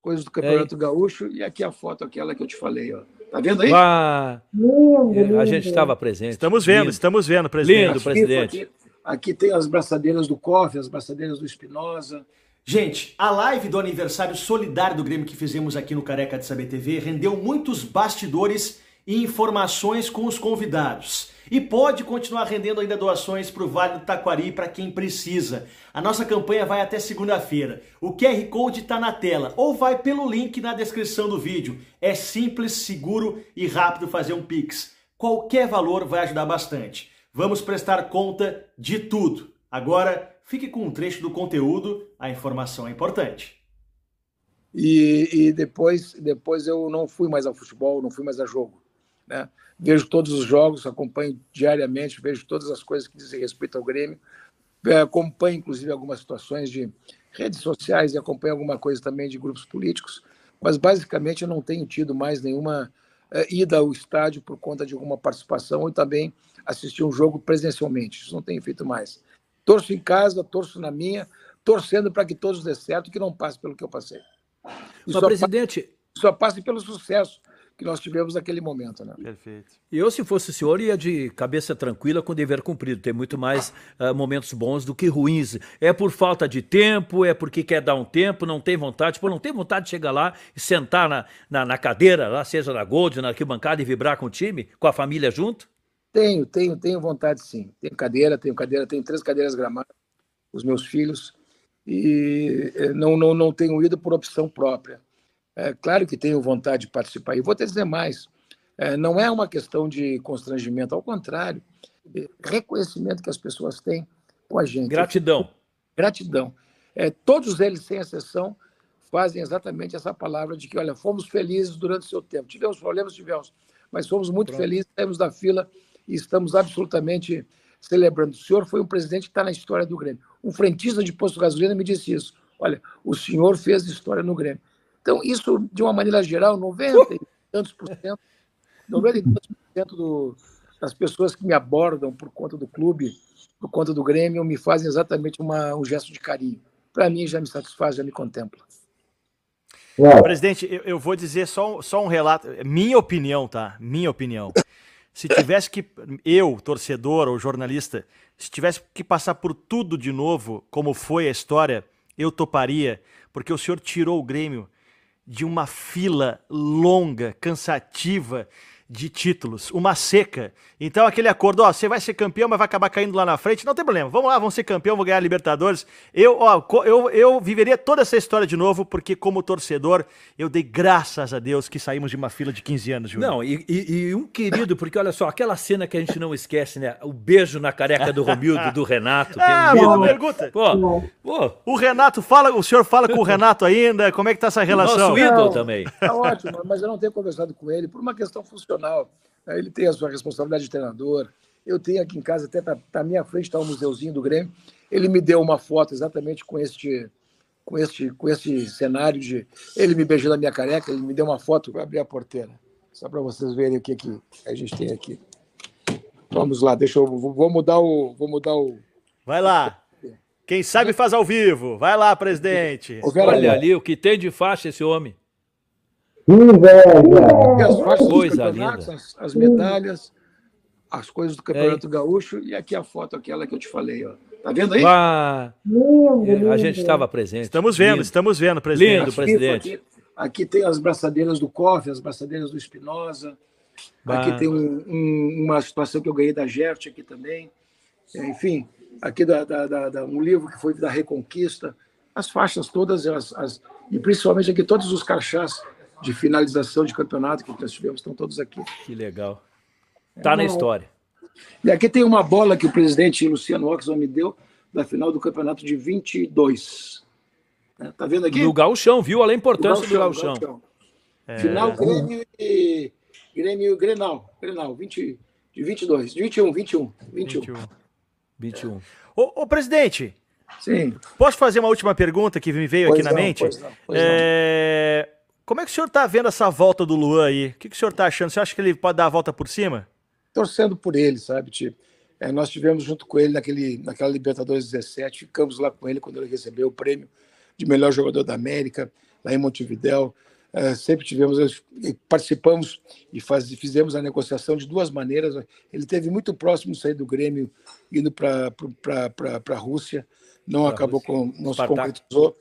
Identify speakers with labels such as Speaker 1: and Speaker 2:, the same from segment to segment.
Speaker 1: coisas do é Campeonato é. Gaúcho. E aqui a foto, aquela que eu te falei, ó. Tá vendo aí? Ah, a gente estava presente. Estamos vendo, lindo. estamos vendo, presidente. Lindo, presidente. Aqui, aqui, tem as braçadeiras do Koff, as braçadeiras do Espinosa. Gente, a live do aniversário solidário
Speaker 2: do Grêmio que fizemos aqui no Careca de Saber TV rendeu muitos bastidores e informações com os convidados. E pode continuar rendendo ainda doações para o Vale do Taquari para quem precisa. A nossa campanha vai até segunda-feira. O QR Code está na tela ou vai pelo link na descrição do vídeo. É simples, seguro e rápido fazer um Pix. Qualquer valor vai ajudar bastante. Vamos prestar conta de tudo.
Speaker 1: Agora, fique com um trecho do conteúdo, a informação é importante. E, e depois, depois eu não fui mais ao futebol, não fui mais a jogo né? Vejo todos os jogos, acompanho diariamente, vejo todas as coisas que dizem respeito ao Grêmio. É, acompanho, inclusive, algumas situações de redes sociais e acompanho alguma coisa também de grupos políticos. Mas, basicamente, eu não tenho tido mais nenhuma é, ida ao estádio por conta de alguma participação ou também assistir um jogo presencialmente. Isso não tenho feito mais. Torço em casa, torço na minha, torcendo para que todos dê certo e que não passe pelo que eu passei. Mas, só presidente. Passe, só passe pelo sucesso, que nós tivemos naquele momento. Né? Perfeito.
Speaker 2: E eu, se fosse o senhor, ia de cabeça tranquila com o dever cumprido. Tem muito mais uh, momentos bons do que ruins. É por falta de tempo, é porque quer dar um tempo, não tem vontade. Pô, não tem vontade de chegar lá e sentar na, na, na cadeira, lá, seja na Gold, na arquibancada e vibrar com o time, com a família junto?
Speaker 1: Tenho, tenho, tenho vontade sim. Tenho cadeira, tenho cadeira, tenho três cadeiras gramadas, os meus filhos, e eh, não, não, não tenho ido por opção própria é, claro que tenho vontade de participar. E vou te dizer mais: é, não é uma questão de constrangimento, ao contrário, é, reconhecimento que as pessoas têm com a gente. Gratidão. Gratidão. É, todos eles, sem exceção, fazem exatamente essa palavra de que, olha, fomos felizes durante o seu tempo. Tivemos problemas, tivemos, mas fomos muito Pronto. felizes, saímos da fila e estamos absolutamente celebrando. O senhor foi um presidente que está na história do Grêmio. Um frentista de posto de gasolina me disse isso. Olha, o senhor fez história no Grêmio. Então, isso, de uma maneira geral, 90 e tantos por cento, 90 e tantos por cento do, das pessoas que me abordam por conta do clube, por conta do Grêmio, me fazem exatamente uma, um gesto de carinho. Para mim, já me satisfaz, já me contempla.
Speaker 2: Presidente, eu, eu, vou dizer só, só um relato, é minha opinião, tá? Minha opinião. Se tivesse que, eu, torcedor ou jornalista, se tivesse que passar por tudo de novo, como foi a história, eu toparia, porque o senhor tirou o Grêmio de uma fila longa, cansativa, de títulos, uma seca. Então aquele acordo, ó, você vai ser campeão, mas vai acabar caindo lá na frente, não tem problema. Vamos lá, vamos ser campeão, vamos ganhar a Libertadores. Eu, ó, eu, eu viveria toda essa história de novo, porque como torcedor, eu dei graças a Deus que saímos de uma fila de 15 anos, Júlio. Não, e, e, e um querido, porque olha só, aquela cena que a gente não esquece, né? O beijo na careca do Romildo, do Renato. ah, é um ah, boa pergunta. Pô, pô, O Renato fala, o senhor fala com o Renato ainda, como é que tá essa relação? O nosso ídolo também. Tá ótimo,
Speaker 1: mas eu não tenho conversado com ele por uma questão funcional profissional. Né? Ele tem a sua responsabilidade de treinador. Eu tenho aqui em casa, até na tá, tá minha frente está o um museuzinho do Grêmio. Ele me deu uma foto exatamente com este com este com este cenário de ele me beijou na minha careca, ele me deu uma foto, vou abrir a porteira, só para vocês verem o que que a gente tem aqui. Vamos lá, deixa eu vou mudar o vou mudar o Vai lá.
Speaker 2: Quem sabe faz ao vivo. Vai lá, presidente. Olha ali o que tem de faixa esse
Speaker 1: homem. Inveja! As faixas dos as, as, medalhas, as coisas do Campeonato é. Gaúcho e aqui a foto, aquela que eu te falei, ó. Tá vendo aí? Ah,
Speaker 2: é, a gente estava presente. Estamos vendo, Lindo. estamos vendo, presidente. Lindo, presidente.
Speaker 1: Aqui, aqui, tem as braçadeiras do Koff, as braçadeiras do Espinosa. Aqui tem um, um, uma situação que eu ganhei da Gert aqui também. É, enfim, aqui da, da, da, da, um livro que foi da Reconquista. As faixas todas, as, as e principalmente aqui todos os cachás de finalização de campeonato que nós tivemos, estão todos aqui. Que legal. É. Tá é, na história. E aqui tem uma bola que o presidente Luciano Oxman me deu da final do campeonato de 22. É, tá vendo aqui? No Gauchão, viu? Olha a importância do Gauchão.
Speaker 2: É... Final Grêmio
Speaker 1: e Grêmio Grenal. Grenal, 20, de 22. De 21, 21. 21. 21. 21. É. Ô, presidente.
Speaker 2: Sim. Posso fazer uma última pergunta que me veio pois aqui não, na mente? Pois não, pois
Speaker 1: é...
Speaker 2: Como é que o senhor está vendo essa volta do Luan aí? O que, que o senhor está achando? Você acha que ele pode dar a volta por cima?
Speaker 1: Torcendo por ele, sabe, Tipo? É, nós tivemos junto com ele naquele, naquela Libertadores 17, ficamos lá com ele quando ele recebeu o prêmio de melhor jogador da América, lá em Montevidéu. É, sempre tivemos, participamos e faz, fizemos a negociação de duas maneiras. Ele teve muito próximo de sair do Grêmio, indo para a Rússia, não pra acabou Rússia. com. não Espartaco. se concretizou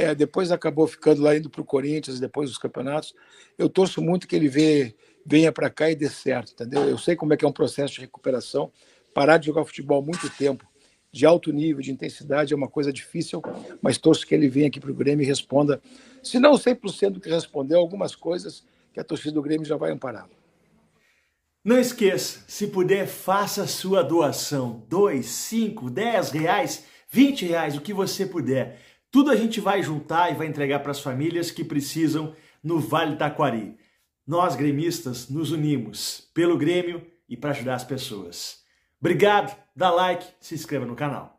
Speaker 1: é, depois acabou ficando lá indo para o Corinthians, depois dos campeonatos. Eu torço muito que ele vê, venha para cá e dê certo, entendeu? Eu sei como é que é um processo de recuperação. Parar de jogar futebol muito tempo, de alto nível, de intensidade, é uma coisa difícil, mas torço que ele venha aqui para o Grêmio e responda, se não 100% do que respondeu, algumas coisas que a torcida do Grêmio já vai ampará-lo. Não
Speaker 2: esqueça, se puder, faça sua doação. 2, 5, 10 reais, 20 reais, o que você puder. Tudo a gente vai juntar e vai entregar para as famílias que precisam no Vale Taquari. Nós, gremistas, nos unimos pelo Grêmio e para ajudar as pessoas. Obrigado, dá like, se inscreva no canal.